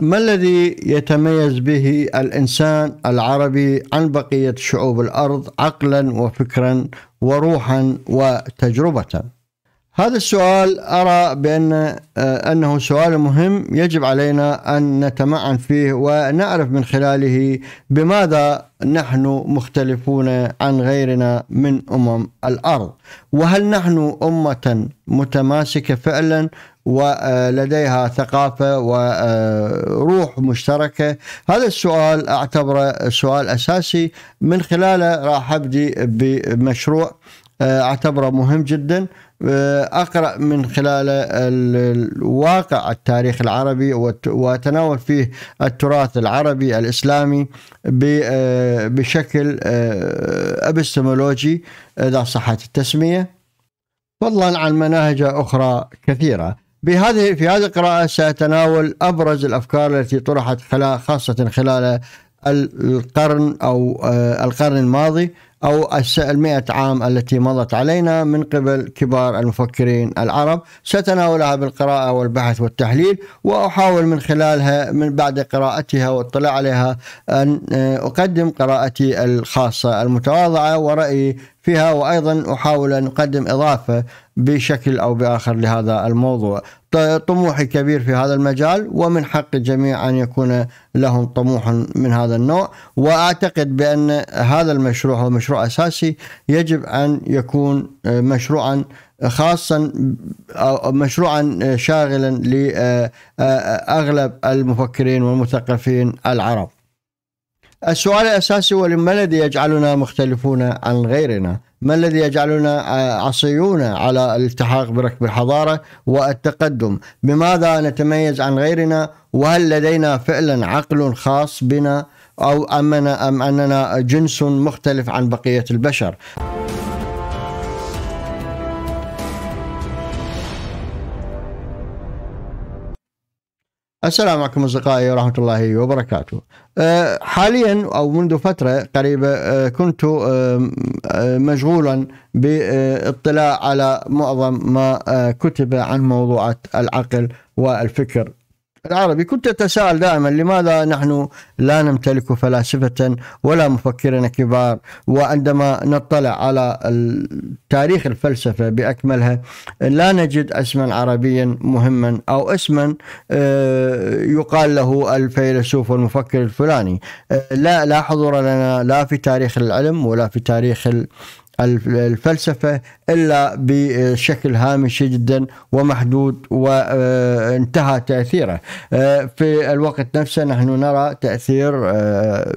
ما الذي يتميز به الانسان العربي عن بقيه شعوب الارض عقلا وفكرا وروحا وتجربه؟ هذا السؤال أرى بأن آه، أنه سؤال مهم يجب علينا أن نتمعن فيه ونعرف من خلاله بماذا نحن مختلفون عن غيرنا من أمم الأرض وهل نحن أمة متماسكة فعلا ولديها آه، ثقافة وروح آه، مشتركة هذا السؤال أعتبره سؤال أساسي من خلاله راح أبدي بمشروع أعتبره مهم جداً أقرأ من خلال الواقع التاريخ العربي وأتناول فيه التراث العربي الإسلامي آه، بشكل أبستمولوجي إذا صحت التسمية فضلا عن مناهج أخرى كثيرة بهذه في هذه القراءة سأتناول أبرز الأفكار التي طرحت خلال خاصة خلال القرن أو آه، القرن الماضي أو المئة عام التي مضت علينا من قبل كبار المفكرين العرب سأتناولها بالقراءة والبحث والتحليل وأحاول من خلالها من بعد قراءتها والاطلاع عليها أن آه، أقدم قراءتي الخاصة المتواضعة ورأيي فيها وأيضا أحاول أن أقدم إضافة بشكل أو بآخر لهذا الموضوع طيب، طموحي كبير في هذا المجال ومن حق الجميع أن يكون لهم طموح من هذا النوع وأعتقد بأن هذا المشروع هو مشروع أساسي يجب أن يكون مشروعا خاصا مشروعا شاغلا لأغلب المفكرين والمثقفين العرب السؤال الأساسي هو ما الذي يجعلنا مختلفون عن غيرنا ما الذي يجعلنا عصيون على الالتحاق بركب الحضارة والتقدم بماذا نتميز عن غيرنا وهل لدينا فعلا عقل خاص بنا أو أمنا أم أننا جنس مختلف عن بقية البشر السلام عليكم اصدقائي ورحمه الله وبركاته. أه، حاليا او منذ فتره قريبه أه، كنت أه، مشغولا باطلاع على معظم ما كتب عن موضوعات العقل والفكر العربي كنت أتساءل دائما لماذا نحن لا نمتلك فلاسفة ولا مفكرين كبار وعندما نطلع على تاريخ الفلسفة بأكملها لا نجد اسما عربيا مهما أو اسما آه، يقال له الفيلسوف والمفكر الفلاني آه، لا لا حضور لنا لا في تاريخ العلم ولا في تاريخ الفلسفة إلا بشكل هامشي جدا ومحدود وانتهى آه، تأثيره آه، في الوقت نفسه نحن نرى تأثير آه،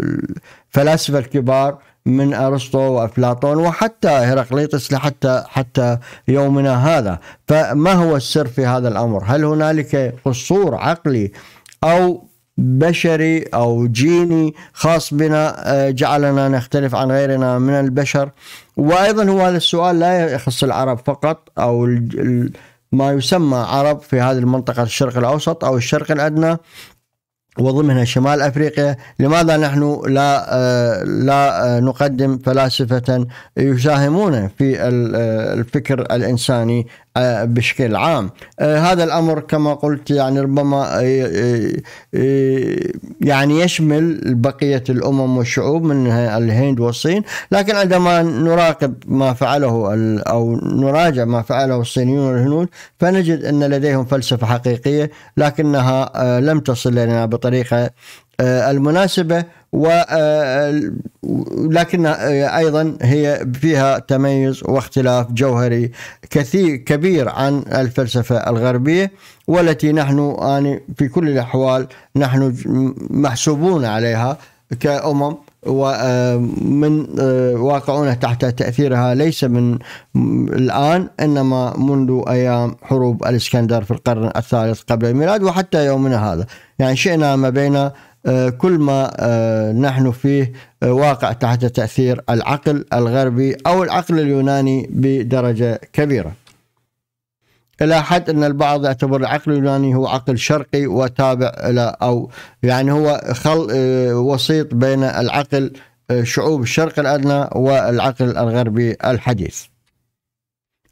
فلاسفة الكبار من ارسطو وافلاطون وحتى هرقليطس لحتى حتى يومنا هذا، فما هو السر في هذا الامر؟ هل هنالك قصور عقلي او بشري او جيني خاص بنا آه، جعلنا نختلف عن غيرنا من البشر وايضا هو هذا السؤال لا يخص العرب فقط او ما يسمى عرب في هذه المنطقه الشرق الاوسط او الشرق الادنى وضمنها شمال افريقيا، لماذا نحن لا آه، لا آه، نقدم فلاسفه يساهمون في الفكر الانساني آه، بشكل عام آه، هذا الأمر كما قلت يعني ربما آه، يعني يشمل بقية الأمم والشعوب من الهند والصين لكن عندما نراقب ما فعله أو نراجع ما فعله الصينيون والهنود فنجد أن لديهم فلسفة حقيقية لكنها لم تصل لنا بطريقة المناسبة ولكن آه، آه، آه، ايضا هي فيها تميز واختلاف جوهري كثير كبير عن الفلسفه الغربيه والتي نحن يعني في كل الاحوال نحن محسوبون عليها كامم ومن واقعون تحت تأثيرها ليس من الآن إنما منذ أيام حروب الإسكندر في القرن الثالث قبل الميلاد وحتى يومنا هذا يعني شئنا ما بين آه، كل ما آه، نحن فيه آه، واقع تحت تاثير العقل الغربي او العقل اليوناني بدرجه كبيره. الى حد ان البعض يعتبر العقل اليوناني هو عقل شرقي وتابع الى او يعني هو خل وسيط بين العقل شعوب الشرق الادنى والعقل الغربي الحديث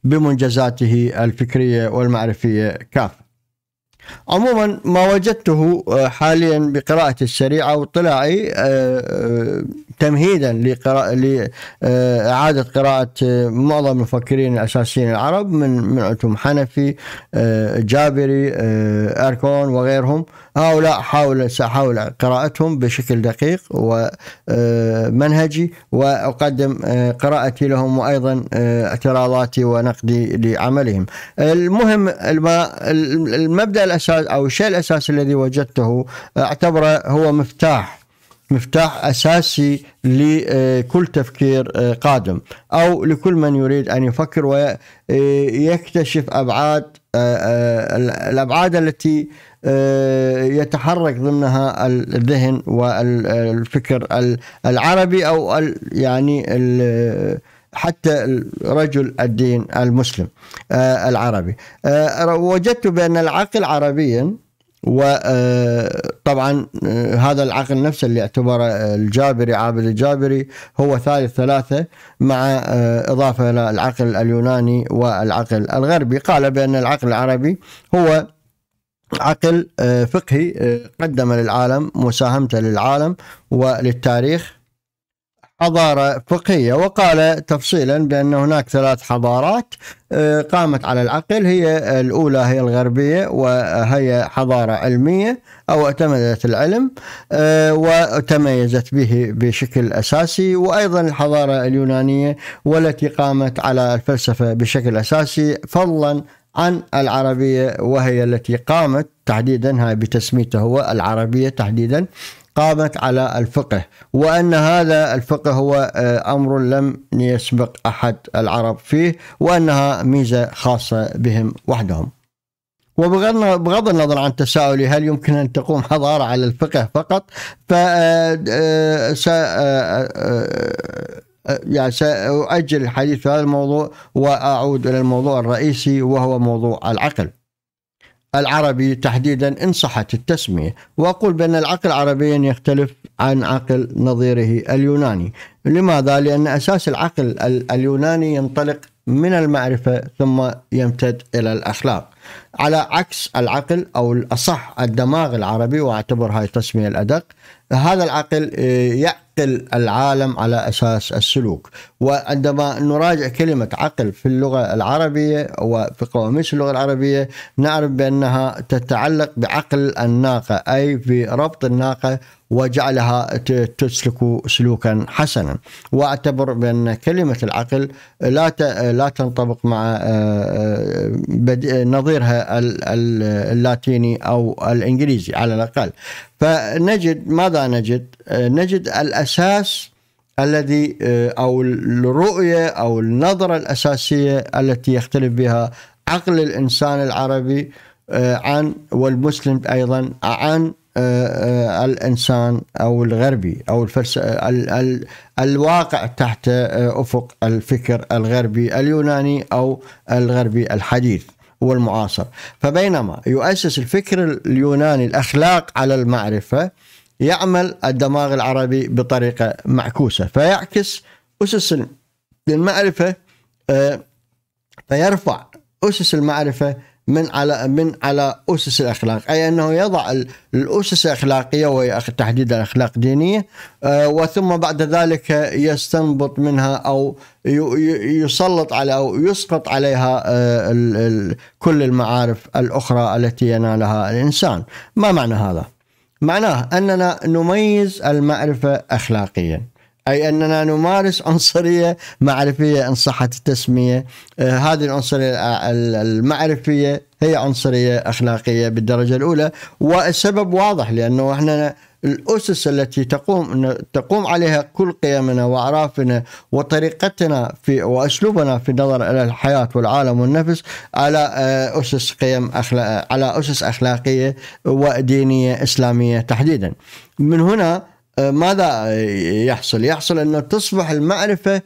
بمنجزاته الفكريه والمعرفيه كافه. عموما ما وجدته آه، حاليا بقراءة الشريعة واطلاعي آه، آه، تمهيدا لقراءة لإعادة آه، قراءة آه، معظم المفكرين الأساسيين العرب من من عندهم حنفي آه، جابري أركون وغيرهم هؤلاء حاول سأحاول قراءتهم بشكل دقيق ومنهجي وأقدم قراءتي لهم وأيضا اعتراضاتي ونقدي لعملهم المهم المبدأ الأساس أو الشيء الأساسي الذي وجدته أعتبره هو مفتاح مفتاح اساسي لكل تفكير آه، قادم او لكل من يريد ان يفكر ويكتشف ابعاد آه، آه، الابعاد التي يتحرك ضمنها الذهن والفكر العربي او يعني حتى رجل الدين المسلم العربي وجدت بان العقل عربيا وطبعا آه، آه، هذا العقل نفسه اللي اعتبره آه، الجابري عابد الجابري هو ثالث ثلاثة مع إضافة إلى العقل اليوناني والعقل الغربي قال بأن العقل العربي هو عقل فقهي قدم للعالم مساهمته للعالم وللتاريخ حضارة فقهية وقال تفصيلا بأن هناك ثلاث حضارات آه، قامت على العقل هي الأولى هي الغربية وهي حضارة علمية أو اعتمدت العلم آه، وتميزت به بشكل أساسي وأيضا الحضارة اليونانية والتي قامت على الفلسفة بشكل أساسي فضلا عن العربية وهي التي قامت تحديدا هاي بتسميته هو العربية تحديدا قامت على الفقه وأن هذا الفقه هو آه، أمر لم يسبق أحد العرب فيه وأنها ميزة خاصة بهم وحدهم وبغض النظر عن تساؤلي هل يمكن ان تقوم حضاره على الفقه فقط ف آه، آه، يعني ساؤجل الحديث في هذا الموضوع واعود الى الموضوع الرئيسي وهو موضوع العقل. العربي تحديدا إن صحت التسمية وأقول بأن العقل عربيا يختلف عن عقل نظيره اليوناني لماذا؟ لأن أساس العقل اليوناني ينطلق من المعرفة ثم يمتد إلى الأخلاق على عكس العقل أو الأصح الدماغ العربي وأعتبر هاي التسمية الأدق هذا العقل آه، يعقل العالم على أساس السلوك وعندما نراجع كلمة عقل في اللغة العربية وفي قواميس اللغة العربية نعرف بأنها تتعلق بعقل الناقة أي في ربط الناقة وجعلها تسلك سلوكا حسنا واعتبر بان كلمه العقل لا لا تنطبق مع آه، آه، نظيرها اللاتيني او الانجليزي على الاقل فنجد ماذا نجد آه، نجد الاساس الذي او الرؤيه او النظره الاساسيه التي يختلف بها عقل الانسان العربي عن والمسلم ايضا عن آه، آه، الانسان او الغربي او الفلس... ال... ال... الواقع تحت آه، افق الفكر الغربي اليوناني او الغربي الحديث والمعاصر فبينما يؤسس الفكر اليوناني الاخلاق على المعرفه يعمل الدماغ العربي بطريقه معكوسه فيعكس اسس المعرفه فيرفع اسس المعرفه من على من على اسس الاخلاق اي انه يضع الاسس الاخلاقيه وهي تحديدا اخلاق دينيه آه، وثم بعد ذلك يستنبط منها او يسلط على او يسقط عليها آه، كل المعارف الاخرى التي ينالها الانسان ما معنى هذا معناه اننا نميز المعرفه اخلاقيا أي أننا نمارس عنصرية معرفية إن صحت التسمية آه، هذه العنصرية المعرفية هي عنصرية أخلاقية بالدرجة الأولى والسبب واضح لأنه إحنا الأسس التي تقوم تقوم عليها كل قيمنا وأعرافنا وطريقتنا في وأسلوبنا في النظر إلى الحياة والعالم والنفس على آه، أسس قيم أخلاق على أسس أخلاقية ودينية إسلامية تحديدا من هنا آه، ماذا يحصل؟ يحصل انه تصبح المعرفه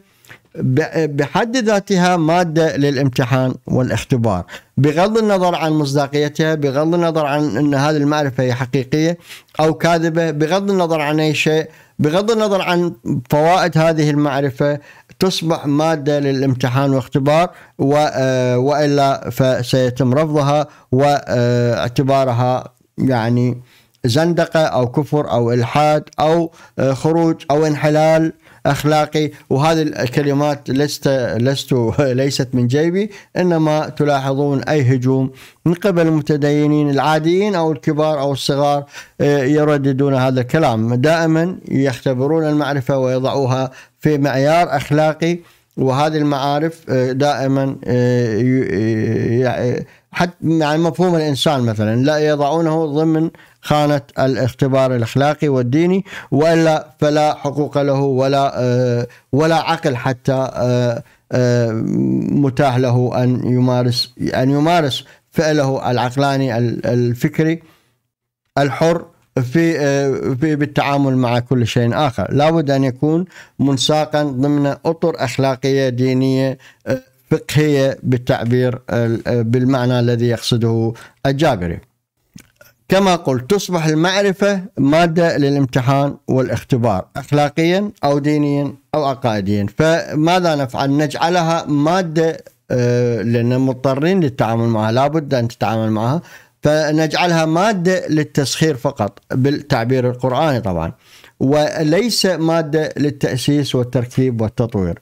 بحد ذاتها ماده للامتحان والاختبار، بغض النظر عن مصداقيتها، بغض النظر عن ان هذه المعرفه هي حقيقيه او كاذبه، بغض النظر عن اي شيء، بغض النظر عن فوائد هذه المعرفه تصبح ماده للامتحان واختبار آه، والا فسيتم رفضها واعتبارها يعني زندقة أو كفر أو إلحاد أو آه، خروج أو انحلال أخلاقي وهذه الكلمات لست, لست ليست من جيبي إنما تلاحظون أي هجوم من قبل المتدينين العاديين أو الكبار أو الصغار آه، يرددون هذا الكلام دائما يختبرون المعرفة ويضعوها في معيار أخلاقي وهذه المعارف آه، دائما يعني حتى مع مفهوم الانسان مثلا لا يضعونه ضمن خانة الاختبار الأخلاقي والديني وإلا فلا حقوق له ولا آه، ولا عقل حتى آه، آه، متاح له أن يمارس أن يمارس فعله العقلاني الفكري الحر في في بالتعامل مع كل شيء اخر، لابد ان يكون منساقا ضمن اطر اخلاقيه دينيه فقهيه بالتعبير بالمعنى الذي يقصده الجابري. كما قلت تصبح المعرفة مادة للامتحان والاختبار أخلاقيا أو دينيا أو عقائديا فماذا نفعل نجعلها مادة آه، لأننا مضطرين للتعامل معها لابد أن تتعامل معها فنجعلها مادة للتسخير فقط بالتعبير القرآني طبعا وليس مادة للتأسيس والتركيب والتطوير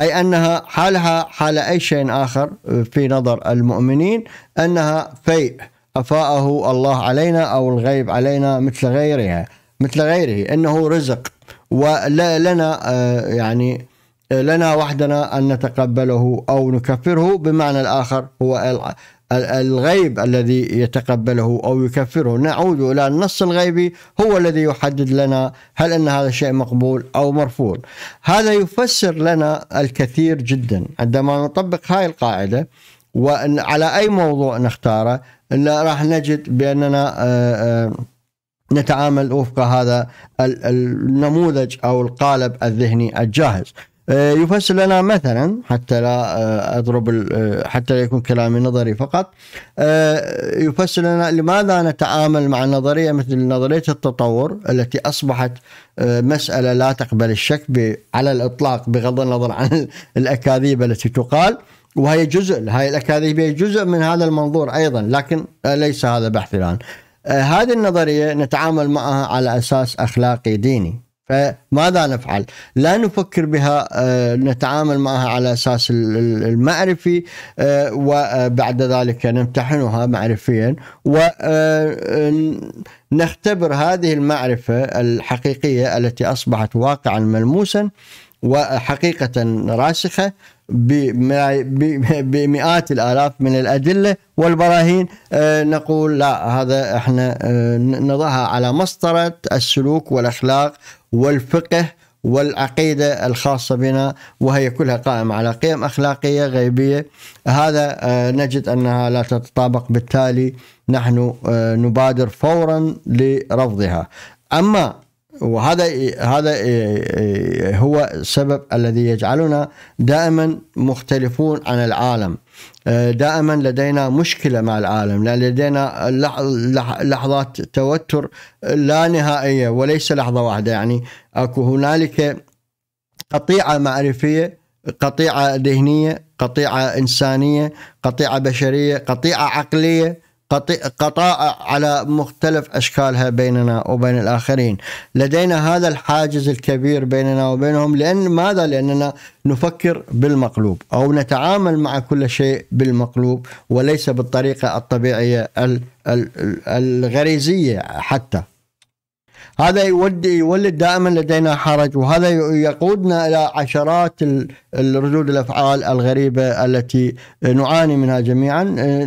أي أنها حالها حال أي شيء آخر آه، في نظر المؤمنين أنها فيء أفاءه الله علينا أو الغيب علينا مثل غيرها مثل غيره إنه رزق ولنا آه، يعني آه، لنا وحدنا أن نتقبله أو نكفره بمعنى الآخر هو الغيب الذي يتقبله أو يكفره نعود إلى النص الغيبي هو الذي يحدد لنا هل أن هذا الشيء مقبول أو مرفوض هذا يفسر لنا الكثير جدا عندما نطبق هاي القاعدة وعلى أي موضوع نختاره ان راح نجد باننا آه، آه، نتعامل وفق هذا النموذج او القالب الذهني الجاهز. آه، يفسر لنا مثلا حتى لا اضرب حتى لا يكون كلامي نظري فقط يفسر لنا لماذا نتعامل مع نظريه مثل نظريه التطور التي اصبحت مساله لا تقبل الشك على الاطلاق بغض النظر عن الاكاذيب التي تقال وهي جزء هاي الأكاذيبية جزء من هذا المنظور أيضا لكن آه، ليس هذا بحثي الآن آه، هذه النظرية نتعامل معها على أساس أخلاقي ديني فماذا نفعل؟ لا نفكر بها آه، نتعامل معها على اساس المعرفي وبعد ذلك نمتحنها معرفيا ونختبر هذه المعرفه الحقيقيه التي اصبحت واقعا ملموسا وحقيقه راسخه بمئات الالاف من الادله والبراهين آه، نقول لا هذا احنا آه، نضعها على مسطره السلوك والاخلاق والفقه والعقيدة الخاصة بنا وهي كلها قائمة على قيم أخلاقية غيبية هذا آه، نجد أنها لا تتطابق بالتالي نحن نبادر فورا لرفضها أما وهذا هذا هو السبب الذي يجعلنا دائما مختلفون عن العالم آه، دائما لدينا مشكله مع العالم لدينا لحظات توتر لا نهائيه وليس لحظه واحده يعني اكو هنالك قطيعه معرفيه قطيعه ذهنيه قطيعه انسانيه قطيعه بشريه قطيعه عقليه قطاع على مختلف أشكالها بيننا وبين الآخرين لدينا هذا الحاجز الكبير بيننا وبينهم لأن ماذا؟ لأننا نفكر بالمقلوب أو نتعامل مع كل شيء بالمقلوب وليس بالطريقة الطبيعية الغريزية حتى هذا يودي يولد دائما لدينا حرج وهذا يقودنا الى عشرات الردود الافعال الغريبه التي نعاني منها جميعا آه،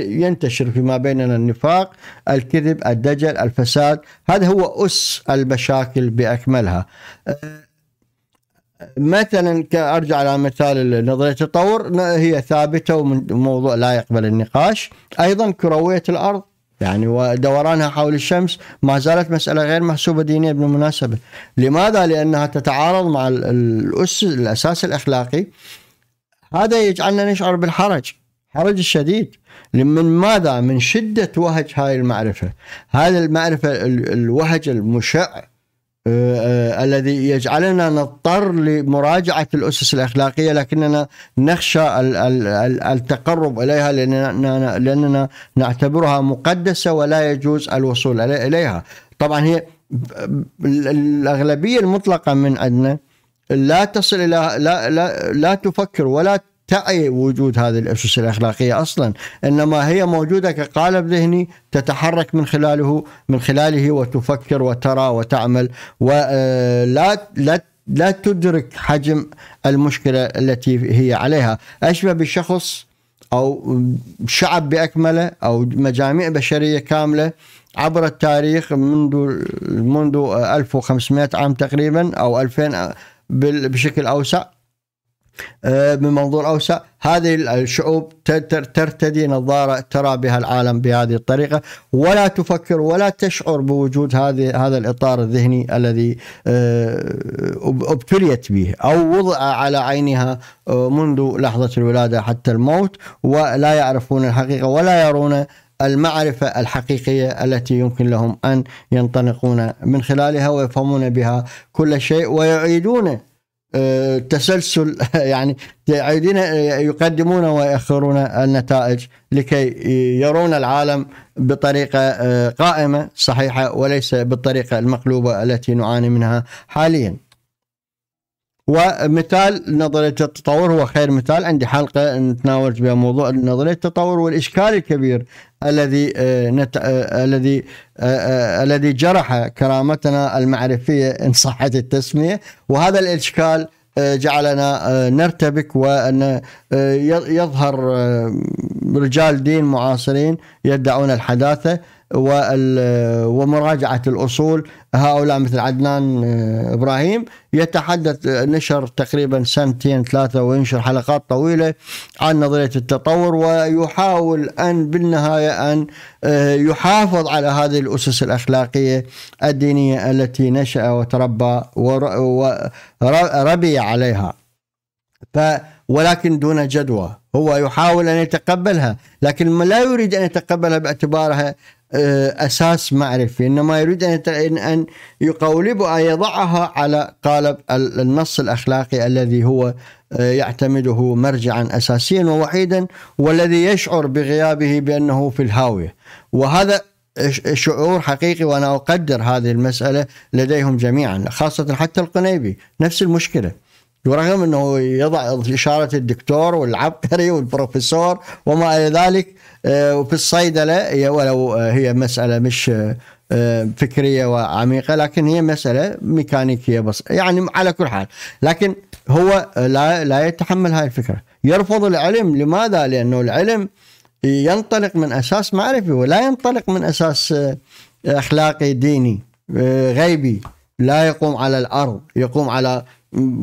ينتشر فيما بيننا النفاق، الكذب، الدجل، الفساد، هذا هو اس المشاكل باكملها. آه، مثلا ارجع على مثال نظريه التطور هي ثابته وموضوع لا يقبل النقاش، ايضا كرويه الارض يعني ودورانها حول الشمس ما زالت مسألة غير محسوبة دينية بالمناسبة لماذا؟ لأنها تتعارض مع الأس الأساس الأخلاقي هذا يجعلنا نشعر بالحرج حرج الشديد من ماذا؟ من شدة وهج هاي المعرفة هذه المعرفة الوهج المشع آه، آه، الذي يجعلنا نضطر لمراجعة الأسس الأخلاقية لكننا نخشى التقرب إليها لأننا, نعتبرها مقدسة ولا يجوز الوصول إليها طبعا هي الأغلبية المطلقة من عندنا لا تصل إلى لا, لا, لا تفكر ولا تعي وجود هذه الأسس الأخلاقية أصلا إنما هي موجودة كقالب ذهني تتحرك من خلاله من خلاله وتفكر وترى وتعمل ولا آه، لا لا تدرك حجم المشكلة التي هي عليها أشبه بشخص أو شعب بأكمله أو مجاميع بشرية كاملة عبر التاريخ منذ منذ 1500 عام تقريبا أو 2000 بشكل أوسع آه، من منظور اوسع هذه الشعوب ترتدي نظاره ترى بها العالم بهذه الطريقه ولا تفكر ولا تشعر بوجود هذه هذا الاطار الذهني الذي آه، ابتليت به او وضع على عينها آه، منذ لحظه الولاده حتى الموت ولا يعرفون الحقيقه ولا يرون المعرفة الحقيقية التي يمكن لهم أن ينطلقون من خلالها ويفهمون بها كل شيء ويعيدون آه، تسلسل يعني يعيدون آه، يقدمون ويأخرون النتائج لكي يرون العالم بطريقة آه، قائمة صحيحة وليس بالطريقة المقلوبة التي نعاني منها حاليا ومثال نظرية التطور هو خير مثال عندي حلقة نتناول بها موضوع نظرية التطور والإشكال الكبير الذي آه، نت... آه، الذي آه، الذي جرح كرامتنا المعرفيه ان صحت التسميه وهذا الاشكال جعلنا نرتبك وان يظهر رجال دين معاصرين يدعون الحداثه ومراجعة الأصول هؤلاء مثل عدنان آه، إبراهيم يتحدث آه، نشر تقريبا سنتين ثلاثة وينشر حلقات طويلة عن نظرية التطور ويحاول أن بالنهاية أن آه، يحافظ على هذه الأسس الأخلاقية الدينية التي نشأ وتربى وربي عليها ف ولكن دون جدوى هو يحاول أن يتقبلها لكن لا يريد أن يتقبلها باعتبارها آه، اساس معرفي انما يريد ان ان ان يضعها على قالب النص الاخلاقي الذي هو آه، يعتمده مرجعا اساسيا ووحيدا والذي يشعر بغيابه بانه في الهاويه وهذا شعور حقيقي وانا اقدر هذه المساله لديهم جميعا خاصه حتى القنيبي نفس المشكله ورغم انه يضع اشاره الدكتور والعبقري والبروفيسور وما الى ذلك آه، وفي الصيدلة هي ولو آه، هي مسألة مش آه، فكرية وعميقة لكن هي مسألة ميكانيكية بس يعني على كل حال لكن هو لا, لا يتحمل هاي الفكرة يرفض العلم لماذا؟ لأنه العلم ينطلق من أساس معرفي ولا ينطلق من أساس أخلاقي ديني غيبي لا يقوم على الأرض يقوم على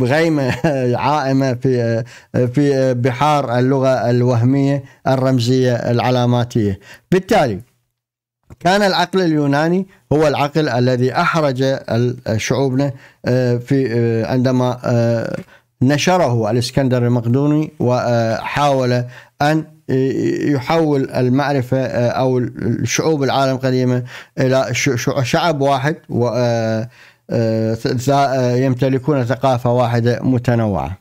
غيمة عائمة في في بحار اللغة الوهمية الرمزية العلاماتية بالتالي كان العقل اليوناني هو العقل الذي أحرج شعوبنا آه، في آه، عندما آه، نشره الإسكندر المقدوني وحاول أن يحول المعرفة أو شعوب العالم القديمة إلى شعب واحد يمتلكون ثقافة واحدة متنوعة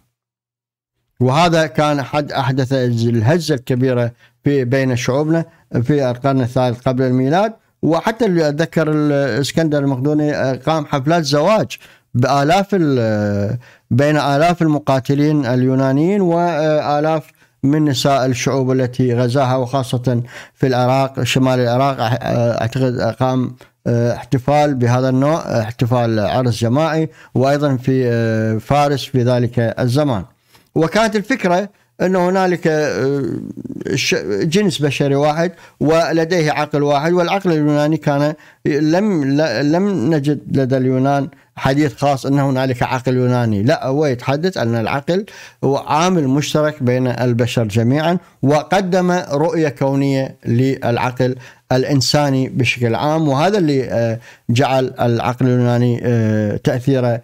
وهذا كان حد أحدث الهزة الكبيرة في بين شعوبنا في القرن الثالث قبل الميلاد وحتى اللي أتذكر الإسكندر المقدوني آه، قام حفلات زواج بآلاف بين آلاف المقاتلين اليونانيين وآلاف آه، من نساء الشعوب التي غزاها وخاصة في العراق شمال العراق آه، أعتقد قام آه، احتفال بهذا النوع آه، احتفال عرس جماعي وايضا في آه، فارس في ذلك الزمان وكانت الفكره أن هنالك آه، جنس بشري واحد ولديه عقل واحد والعقل اليوناني كان لم لم نجد لدى اليونان حديث خاص أن هنالك عقل يوناني لا هو يتحدث أن العقل هو عامل مشترك بين البشر جميعا وقدم رؤية كونية للعقل الإنساني بشكل عام وهذا اللي آه، جعل العقل اليوناني آه، تأثيره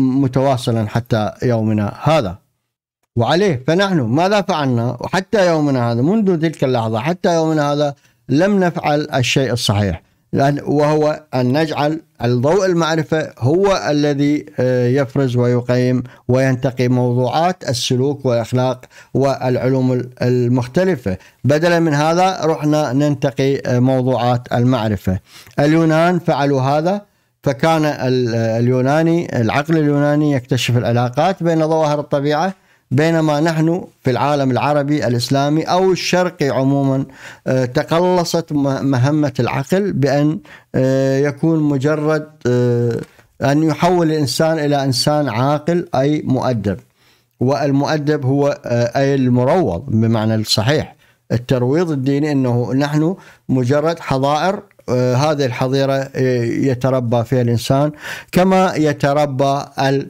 متواصلا حتى يومنا هذا وعليه فنحن ماذا فعلنا وحتى يومنا هذا منذ تلك اللحظة حتى يومنا هذا لم نفعل الشيء الصحيح وهو أن نجعل الضوء المعرفة هو الذي آه، يفرز ويقيم وينتقي موضوعات السلوك والأخلاق والعلوم المختلفة بدلا من هذا رحنا ننتقي آه، موضوعات المعرفة اليونان فعلوا هذا فكان آه، اليوناني العقل اليوناني يكتشف العلاقات بين ظواهر الطبيعه بينما نحن في العالم العربي الاسلامي او الشرقي عموما آه، تقلصت مهمه العقل بان آه، يكون مجرد آه، ان يحول الانسان الى انسان عاقل اي مؤدب والمؤدب هو اي المروض بمعنى الصحيح الترويض الديني انه نحن مجرد حظائر هذه الحظيره يتربى فيها الانسان كما يتربى ال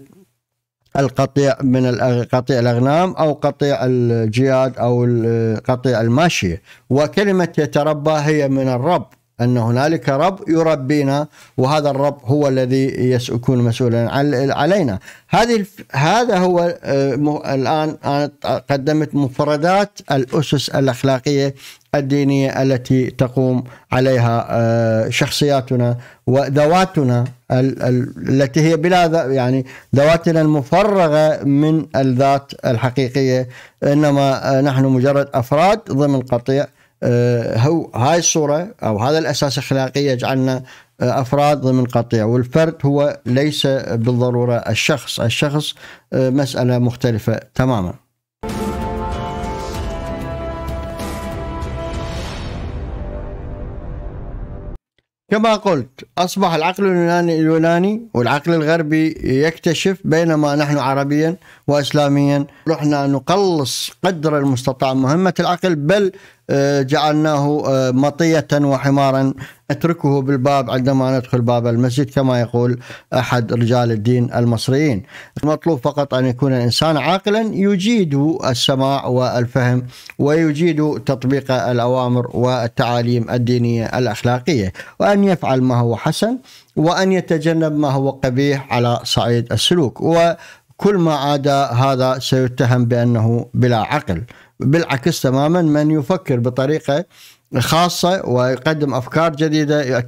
القطيع من قطيع الاغنام او قطيع الجياد او قطيع الماشيه وكلمه يتربى هي من الرب أن هنالك رب يربينا وهذا الرب هو الذي يكون مسؤولا علينا هذه هذا هو آه، الآن أنا قدمت مفردات الأسس الأخلاقية الدينية التي تقوم عليها آه، شخصياتنا وذواتنا التي هي بلا يعني ذواتنا المفرغة من الذات الحقيقية إنما آه، نحن مجرد أفراد ضمن قطيع آه، هو هاي الصورة أو هذا الأساس الأخلاقي يجعلنا آه، أفراد ضمن قطيع والفرد هو ليس بالضرورة الشخص الشخص آه، مسألة مختلفة تماماً كما قلت أصبح العقل اليوناني والعقل الغربي يكتشف بينما نحن عربيا وإسلاميا رحنا نقلص قدر المستطاع مهمة العقل بل آه، جعلناه آه، مطية وحمارا اتركه بالباب عندما ندخل باب المسجد كما يقول احد رجال الدين المصريين المطلوب فقط ان يكون الانسان عاقلا يجيد السماع والفهم ويجيد تطبيق الاوامر والتعاليم الدينيه الاخلاقيه وان يفعل ما هو حسن وان يتجنب ما هو قبيح على صعيد السلوك وكل ما عدا هذا سيتهم بانه بلا عقل بالعكس تماما من يفكر بطريقه خاصة ويقدم أفكار جديدة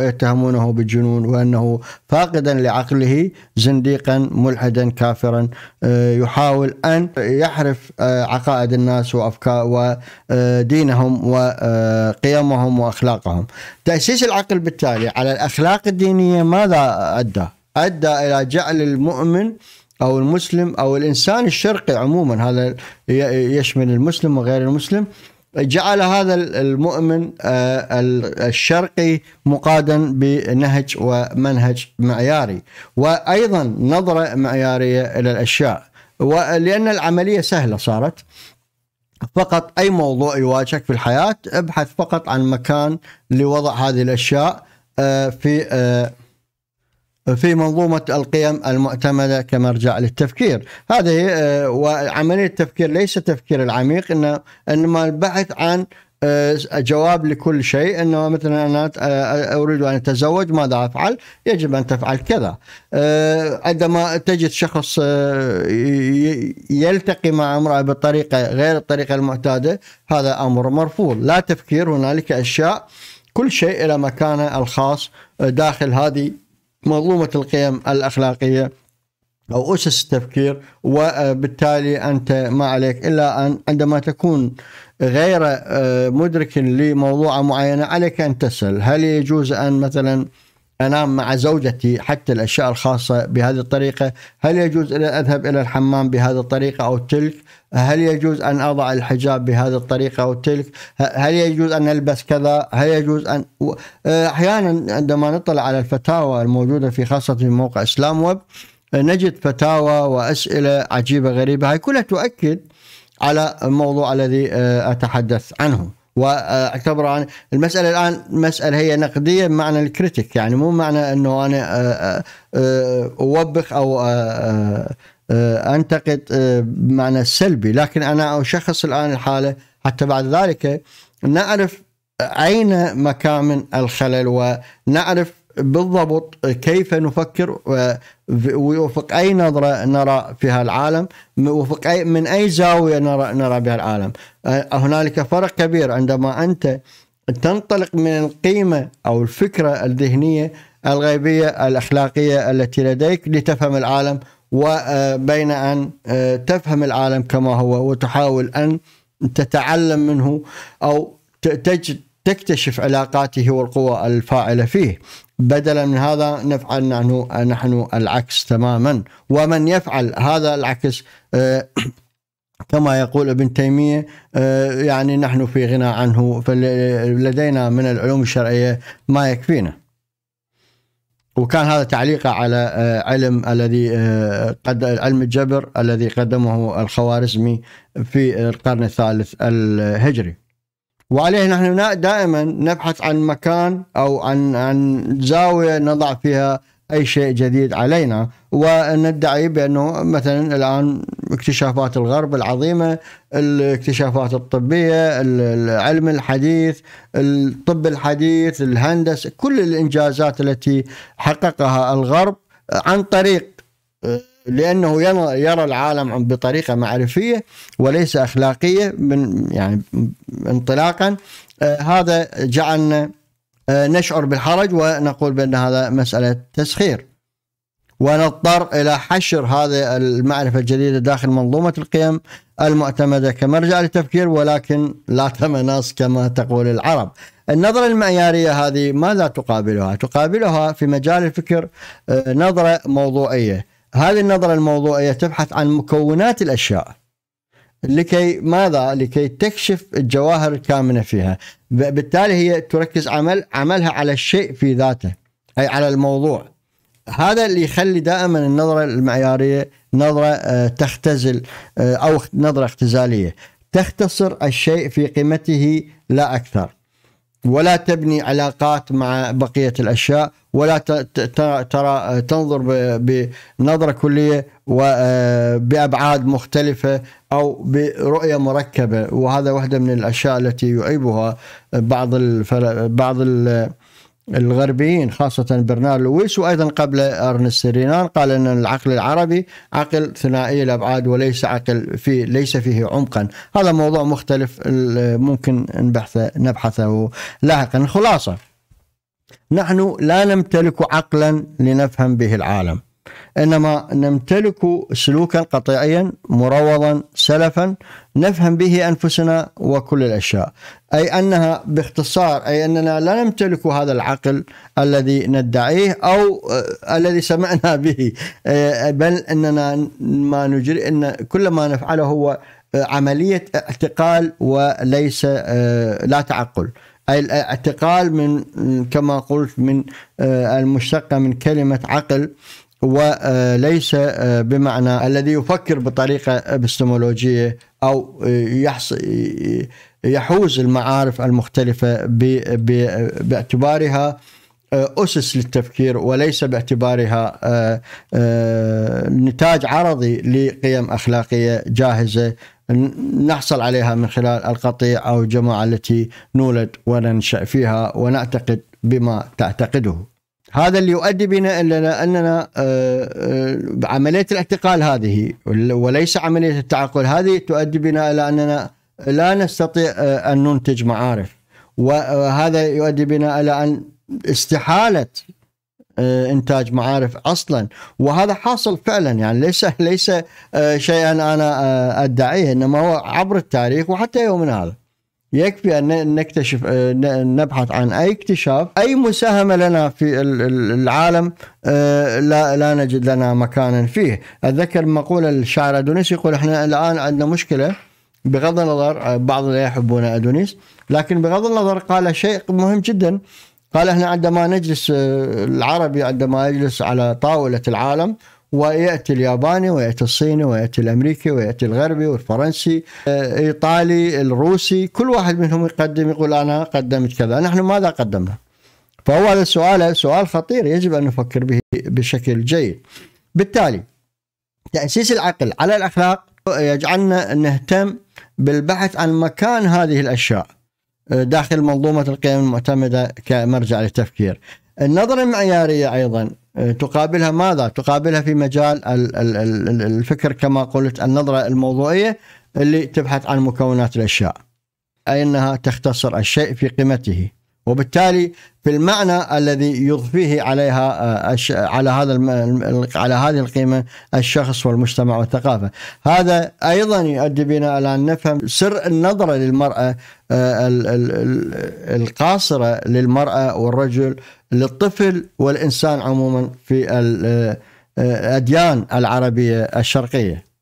يتهمونه بالجنون وأنه فاقدا لعقله زنديقا ملحدا كافرا آه، يحاول أن يحرف آه، عقائد الناس وأفكار ودينهم آه، وقيمهم وأخلاقهم تأسيس العقل بالتالي على الأخلاق الدينية ماذا أدى؟ أدى إلى جعل المؤمن او المسلم او الانسان الشرقي عموما هذا يشمل المسلم وغير المسلم جعل هذا المؤمن آه، الشرقي مقادا بنهج ومنهج معياري وايضا نظره معياريه الى الاشياء ولان العمليه سهله صارت فقط اي موضوع يواجهك في الحياه ابحث فقط عن مكان لوضع هذه الاشياء آه، في آه، في منظومة القيم المعتمدة كمرجع للتفكير هذه آه، وعملية التفكير ليس تفكير العميق إنما البحث عن آه، جواب لكل شيء انه مثلا انا آه، اريد ان اتزوج ماذا افعل؟ يجب ان تفعل كذا. عندما تجد شخص يلتقي مع امراه بطريقه غير الطريقه المعتاده هذا امر مرفوض، لا تفكير هنالك اشياء كل شيء الى مكانه الخاص داخل هذه منظومة القيم الأخلاقية أو أسس التفكير وبالتالي أنت ما عليك إلا أن عندما تكون غير آه، مدرك لموضوعة معينة عليك أن تسأل هل يجوز أن مثلا أنام مع زوجتي حتى الأشياء الخاصة بهذه الطريقة هل يجوز أن أذهب إلى الحمام بهذه الطريقة أو تلك هل يجوز أن أضع الحجاب بهذه الطريقة أو تلك هل يجوز أن ألبس كذا هل يجوز أن آه، أحيانا عندما نطلع على الفتاوى الموجودة في خاصة في موقع إسلام ويب نجد فتاوى وأسئلة عجيبة غريبة هاي كلها تؤكد على الموضوع الذي آه، أتحدث عنه واعتبره المساله الان مساله هي نقديه بمعنى الكريتيك يعني مو معنى انه انا آه، آه، آه، اوبخ او انتقد بمعنى السلبي لكن انا اشخص الان الحاله حتى بعد ذلك نعرف اين مكامن الخلل ونعرف بالضبط كيف نفكر ووفق أي نظرة نرى فيها العالم وفق أي من أي زاوية نرى, نرى بها العالم أه، هنالك فرق كبير عندما أنت تنطلق من القيمة أو الفكرة الذهنية الغيبية الأخلاقية التي لديك لتفهم العالم وبين أه، أن أه، تفهم العالم كما هو وتحاول أن تتعلم منه أو تجد تكتشف علاقاته والقوى الفاعلة فيه بدلا من هذا نفعل نحن نحن العكس تماما ومن يفعل هذا العكس آه، كما يقول ابن تيمية آه، يعني نحن في غنى عنه فلدينا من العلوم الشرعية ما يكفينا وكان هذا تعليقه على آه، علم الذي قد علم الجبر الذي قدمه الخوارزمي في القرن الثالث الهجري وعليه نحن دائما نبحث عن مكان او عن عن زاويه نضع فيها اي شيء جديد علينا وندعي بانه مثلا الان اكتشافات الغرب العظيمه الاكتشافات الطبيه العلم الحديث الطب الحديث الهندسه كل الانجازات التي حققها الغرب عن طريق لانه يرى العالم بطريقه معرفيه وليس اخلاقيه من يعني انطلاقا آه، هذا جعلنا آه، نشعر بالحرج ونقول بان هذا مساله تسخير ونضطر الى حشر هذه المعرفه الجديده داخل منظومه القيم المعتمده كمرجع للتفكير ولكن لا تمناص كما تقول العرب. النظره المعياريه هذه ماذا تقابلها؟ تقابلها في مجال الفكر آه، نظره موضوعيه. هذه النظرة الموضوعية تبحث عن مكونات الأشياء لكي ماذا؟ لكي تكشف الجواهر الكامنة فيها بالتالي هي تركز عمل عملها على الشيء في ذاته أي على الموضوع هذا اللي يخلي دائما النظرة المعيارية نظرة آه، تختزل آه، أو نظرة اختزالية تختصر الشيء في قيمته لا أكثر ولا تبني علاقات مع بقية الأشياء ولا ترى تنظر بنظرة كلية وبأبعاد آه، مختلفة أو برؤية مركبة وهذا واحدة من الأشياء التي يعيبها بعض الفل... بعض الفل... الغربيين خاصة برنار لويس وأيضا قبل أرنست رينان قال أن العقل العربي عقل ثنائي الأبعاد وليس عقل في ليس فيه عمقا هذا موضوع مختلف ممكن نبحثه نبحثه لاحقا خلاصة نحن لا نمتلك عقلا لنفهم به العالم انما نمتلك سلوكا قطيعيا مروضا سلفا نفهم به انفسنا وكل الاشياء، اي انها باختصار اي اننا لا نمتلك هذا العقل الذي ندعيه او آه، الذي سمعنا به آه، بل اننا ما نجري ان كل ما نفعله هو آه، عمليه اعتقال وليس لا تعقل. أي الاعتقال من كما قلت من المشتقة من كلمة عقل وليس آه، بمعنى الذي يفكر بطريقة ابستمولوجية أو آه، يحص آه، يحوز المعارف المختلفة باعتبارها أسس للتفكير وليس باعتبارها نتاج عرضي لقيم أخلاقية جاهزة نحصل عليها من خلال القطيع أو الجماعة التي نولد وننشأ فيها ونعتقد بما تعتقده هذا اللي يؤدي بنا الى اننا آه، آه، عمليه الاعتقال هذه وليس عمليه التعقل هذه تؤدي بنا الى اننا لا نستطيع آه، ان ننتج معارف وهذا يؤدي بنا الى ان استحاله انتاج معارف اصلا وهذا حاصل فعلا يعني ليس ليس شيئا انا ادعيه انما هو عبر التاريخ وحتى يومنا هذا يكفي أن نكتشف آه، نبحث عن أي اكتشاف أي مساهمة لنا في العالم آه، لا, لا نجد لنا مكانا فيه أتذكر مقولة الشاعر أدونيس يقول إحنا الآن عندنا مشكلة بغض النظر آه، بعض لا يحبون أدونيس لكن بغض النظر قال شيء مهم جدا قال احنا عندما نجلس العربي عندما يجلس على طاولة العالم وياتي الياباني وياتي الصيني وياتي الامريكي وياتي الغربي والفرنسي آه، ايطالي الروسي كل واحد منهم يقدم يقول انا قدمت كذا نحن ماذا قدمنا فهو هذا السؤال سؤال خطير يجب ان نفكر به بشكل جيد بالتالي تاسيس العقل على الاخلاق يجعلنا نهتم بالبحث عن مكان هذه الاشياء آه، داخل منظومه القيم المعتمده كمرجع للتفكير النظره المعياريه ايضا آه، تقابلها ماذا؟ تقابلها في مجال الفكر كما قلت النظرة الموضوعية اللي تبحث عن مكونات الأشياء أي أنها تختصر الشيء في قيمته وبالتالي في المعنى الذي يضفيه عليها آه، على هذا على هذه القيمه الشخص والمجتمع والثقافه، هذا ايضا يؤدي بنا الى ان نفهم سر النظره للمراه آه، القاصره للمراه والرجل للطفل والانسان عموما في آه، الاديان العربيه الشرقيه.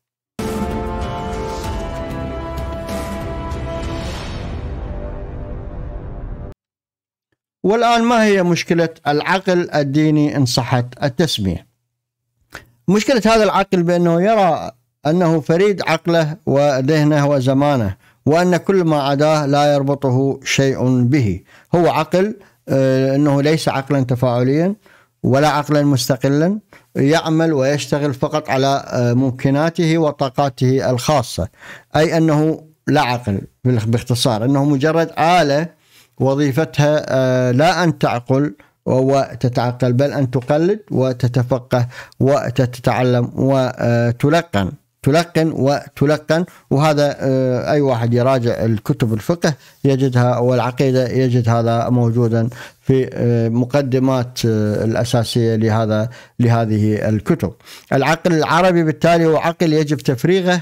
والآن ما هي مشكلة العقل الديني إن صحت التسمية مشكلة هذا العقل بأنه يرى أنه فريد عقله وذهنه وزمانه وأن كل ما عداه لا يربطه شيء به هو عقل آه، أنه ليس عقلا تفاعليا ولا عقلا مستقلا يعمل ويشتغل فقط على آه، ممكناته وطاقاته الخاصة أي أنه لا عقل باختصار أنه مجرد آلة وظيفتها آه، لا أن تعقل وتتعقل بل أن تقلد وتتفقه وتتعلم وتلقن تلقن وتلقن وهذا آه، أي واحد يراجع الكتب الفقه يجدها والعقيدة يجد هذا موجودا في آه، مقدمات الأساسية لهذا لهذه الكتب العقل العربي بالتالي هو عقل يجب تفريغه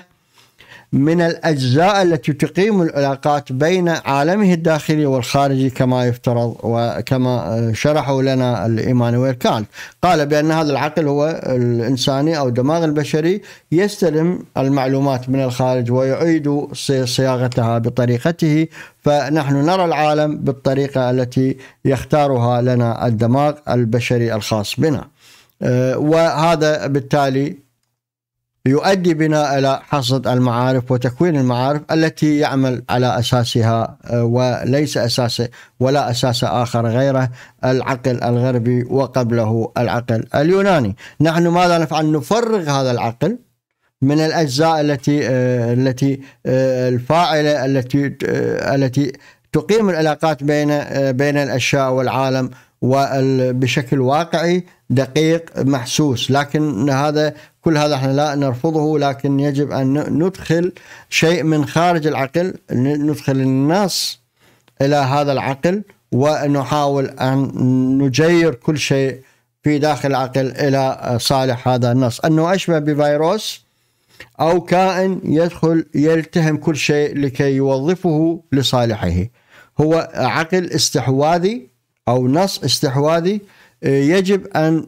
من الأجزاء التي تقيم العلاقات بين عالمه الداخلي والخارجي كما يفترض وكما شرحه لنا الإيمانويل كانت قال بأن هذا العقل هو الإنساني أو الدماغ البشري يستلم المعلومات من الخارج ويعيد صياغتها بطريقته فنحن نرى العالم بالطريقة التي يختارها لنا الدماغ البشري الخاص بنا أه، وهذا بالتالي يؤدي بنا الى حصد المعارف وتكوين المعارف التي يعمل على اساسها آه، وليس اساس ولا اساس اخر غيره العقل الغربي وقبله العقل اليوناني، نحن ماذا نفعل؟ نفرغ هذا العقل من الاجزاء التي آه، التي آه، الفاعله التي التي تقيم العلاقات بين بين الاشياء والعالم وبشكل واقعي دقيق محسوس لكن هذا كل هذا احنا لا نرفضه لكن يجب ان ندخل شيء من خارج العقل ندخل الناس الى هذا العقل ونحاول ان نجير كل شيء في داخل العقل الى صالح هذا النص انه اشبه بفيروس او كائن يدخل يلتهم كل شيء لكي يوظفه لصالحه هو عقل استحواذي او نص استحواذي آه، يجب ان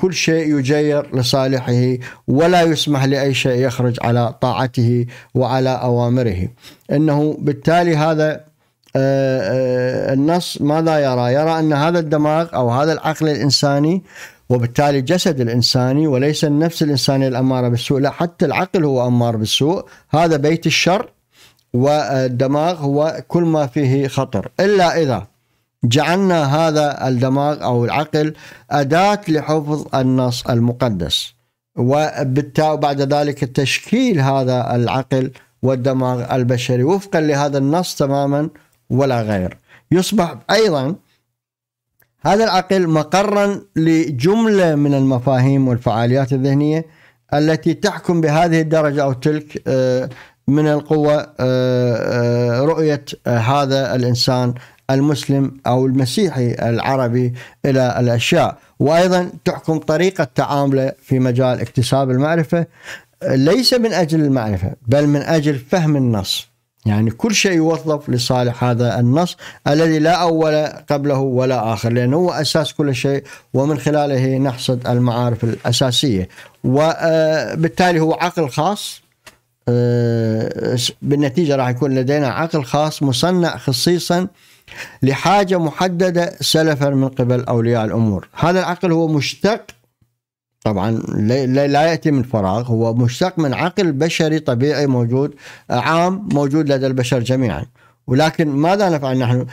كل شيء يجير لصالحه ولا يسمح لأي شيء يخرج على طاعته وعلى أوامره أنه بالتالي هذا آه، آه، النص ماذا يرى يرى أن هذا الدماغ أو هذا العقل الإنساني وبالتالي الجسد الإنساني وليس النفس الإنسانية الأمارة بالسوء لا حتى العقل هو أمار بالسوء هذا بيت الشر والدماغ هو كل ما فيه خطر إلا إذا جعلنا هذا الدماغ او العقل اداه لحفظ النص المقدس وبالتالي بعد ذلك تشكيل هذا العقل والدماغ البشري وفقا لهذا النص تماما ولا غير يصبح ايضا هذا العقل مقرا لجمله من المفاهيم والفعاليات الذهنيه التي تحكم بهذه الدرجه او تلك آه، من القوه آه، آه، رؤيه هذا الانسان المسلم او المسيحي العربي الى الاشياء، وايضا تحكم طريقه تعامله في مجال اكتساب المعرفه ليس من اجل المعرفه بل من اجل فهم النص. يعني كل شيء يوظف لصالح هذا النص الذي لا أول قبله ولا آخر لأنه هو أساس كل شيء ومن خلاله نحصد المعارف الأساسية وبالتالي آه، هو عقل خاص آه، بالنتيجة راح يكون لدينا عقل خاص مصنع خصيصا لحاجة محددة سلفا من قبل أولياء الأمور هذا العقل هو مشتق طبعا لا يأتي من فراغ هو مشتق من عقل بشري طبيعي موجود عام موجود لدى البشر جميعا ولكن ماذا نفعل نحن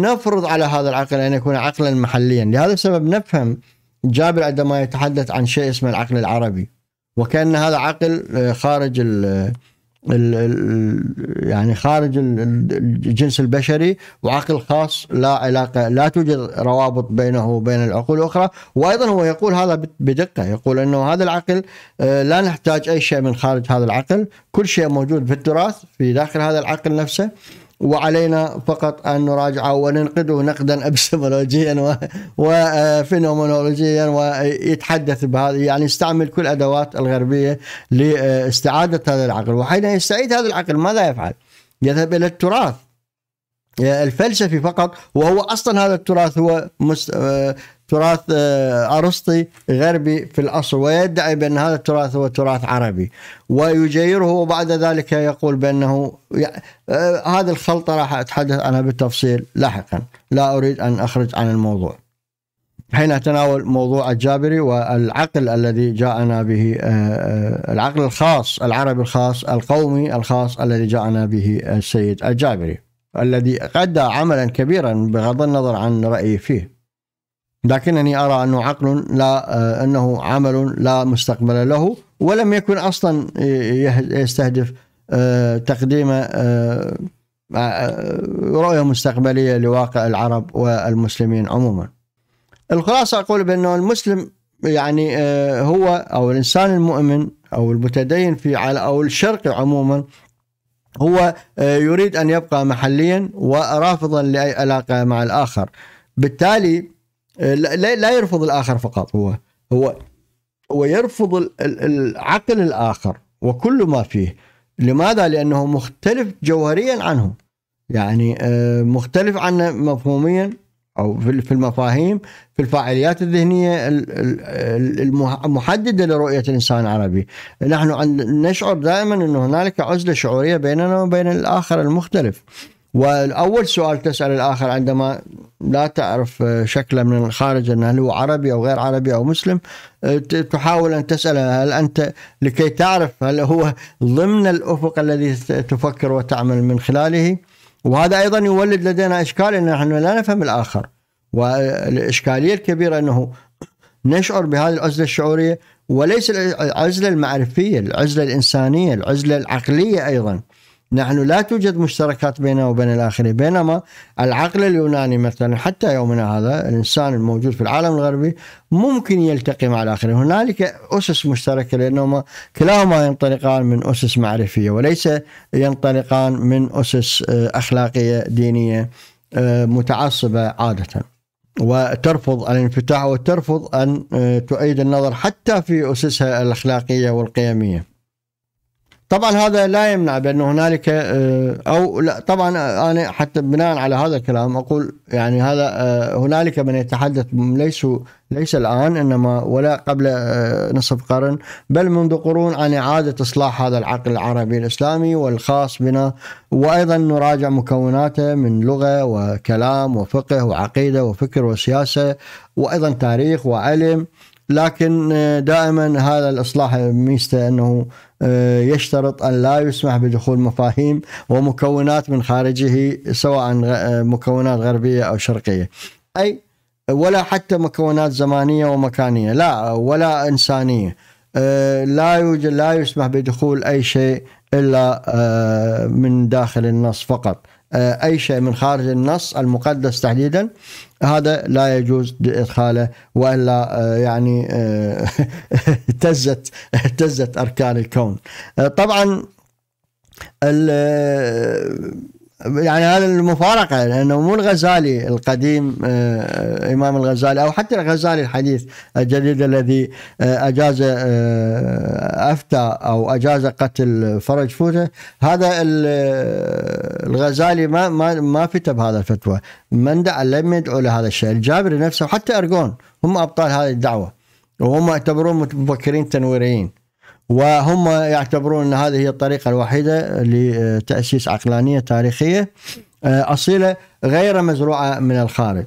نفرض على هذا العقل أن يكون عقلا محليا لهذا السبب نفهم جابر عندما يتحدث عن شيء اسمه العقل العربي وكأن هذا عقل آه، خارج يعني خارج الجنس البشري وعقل خاص لا علاقة لا توجد روابط بينه وبين العقول الأخرى وأيضا هو يقول هذا بدقة يقول أنه هذا العقل آه، لا نحتاج أي شيء من خارج هذا العقل كل شيء موجود في التراث في داخل هذا العقل نفسه وعلينا فقط أن نراجعه وننقده نقدا أبستمولوجيا وفينومونولوجيا ويتحدث بهذا يعني يستعمل كل أدوات الغربية لاستعادة هذا العقل وحين يستعيد هذا العقل ماذا يفعل؟ يذهب إلى التراث الفلسفي فقط وهو اصلا هذا التراث هو آه، تراث آه، أرسطي غربي في الأصل ويدعي بأن هذا التراث هو تراث عربي ويجيره وبعد ذلك يقول بأنه آه، هذه الخلطة راح أتحدث عنها بالتفصيل لاحقا لا أريد أن أخرج عن الموضوع حين أتناول موضوع الجابري والعقل الذي جاءنا به آه، العقل الخاص العربي الخاص القومي الخاص الذي جاءنا به السيد الجابري الذي أدى عملا كبيرا بغض النظر عن رأيي فيه لكنني أرى أنه عقل لا آه، أنه عمل لا مستقبل له ولم يكن أصلا يستهدف آه، تقديم آه، رؤية مستقبلية لواقع العرب والمسلمين عموما الخلاصة أقول بأنه المسلم يعني هو أو الإنسان المؤمن أو المتدين في أو الشرقي عموما هو يريد أن يبقى محليا ورافضا لأي علاقة مع الآخر بالتالي آه، لا لا يرفض الاخر فقط هو هو هو يرفض العقل الاخر وكل ما فيه لماذا؟ لانه مختلف جوهريا عنه يعني آه، مختلف عنه مفهوميا او في المفاهيم في الفاعليات الذهنيه المحدده لرؤيه الانسان العربي، نحن نشعر دائما ان هنالك عزله شعوريه بيننا وبين الاخر المختلف. واول سؤال تسال الاخر عندما لا تعرف آه، شكله من الخارج انه هل هو عربي او غير عربي او مسلم آه، تحاول ان تساله هل انت لكي تعرف هل هو ضمن الافق الذي تفكر وتعمل من خلاله وهذا ايضا يولد لدينا اشكال ان نحن لا نفهم الاخر والاشكاليه الكبيره انه نشعر بهذه العزله الشعوريه وليس العزله المعرفيه، العزله الانسانيه، العزله العقليه ايضا. نحن لا توجد مشتركات بيننا وبين الآخرين بينما العقل اليوناني مثلا حتى يومنا هذا الإنسان الموجود في العالم الغربي ممكن يلتقي مع الآخرين هنالك أسس مشتركة لأنهما كلاهما ينطلقان من أسس معرفية وليس ينطلقان من أسس آه، أخلاقية دينية آه، متعصبة عادة وترفض الانفتاح وترفض أن آه، تؤيد النظر حتى في أسسها الأخلاقية والقيمية طبعا هذا لا يمنع بأن هنالك آه، أو لا طبعا آه، أنا حتى بناء على هذا الكلام أقول يعني هذا آه، هنالك من يتحدث ليسوا ليس الآن إنما ولا قبل نصف قرن بل منذ قرون عن إعادة إصلاح هذا العقل العربي الإسلامي والخاص بنا وأيضا نراجع مكوناته من لغة وكلام وفقه وعقيدة وفكر وسياسة وأيضا تاريخ وعلم لكن آه، دائما هذا الاصلاح ميزته انه آه، يشترط ان لا يسمح بدخول مفاهيم ومكونات من خارجه سواء آه، مكونات غربيه او شرقيه اي ولا حتى مكونات زمانيه ومكانيه لا ولا انسانيه لا يوجد لا يسمح بدخول اي شيء الا من داخل النص فقط آه، أي شيء من خارج النص المقدس تحديدا هذا لا يجوز إدخاله وإلا آه، يعني آه، اهتزت اهتزت أركان الكون طبعا يعني هذا المفارقه لانه مو الغزالي القديم آه، امام الغزالي او حتى الغزالي الحديث الجديد الذي آه، اجاز آه، افتى او اجاز قتل فرج فوته هذا الغزالي ما ما ما فتى بهذا الفتوى من دعا لم يدعو لهذا الشيء الجابري نفسه حتى ارجون هم ابطال هذه الدعوه وهم يعتبرون مفكرين تنويريين وهم يعتبرون ان هذه هي الطريقه الوحيده لتاسيس عقلانيه تاريخيه آه، اصيله غير مزروعه من الخارج.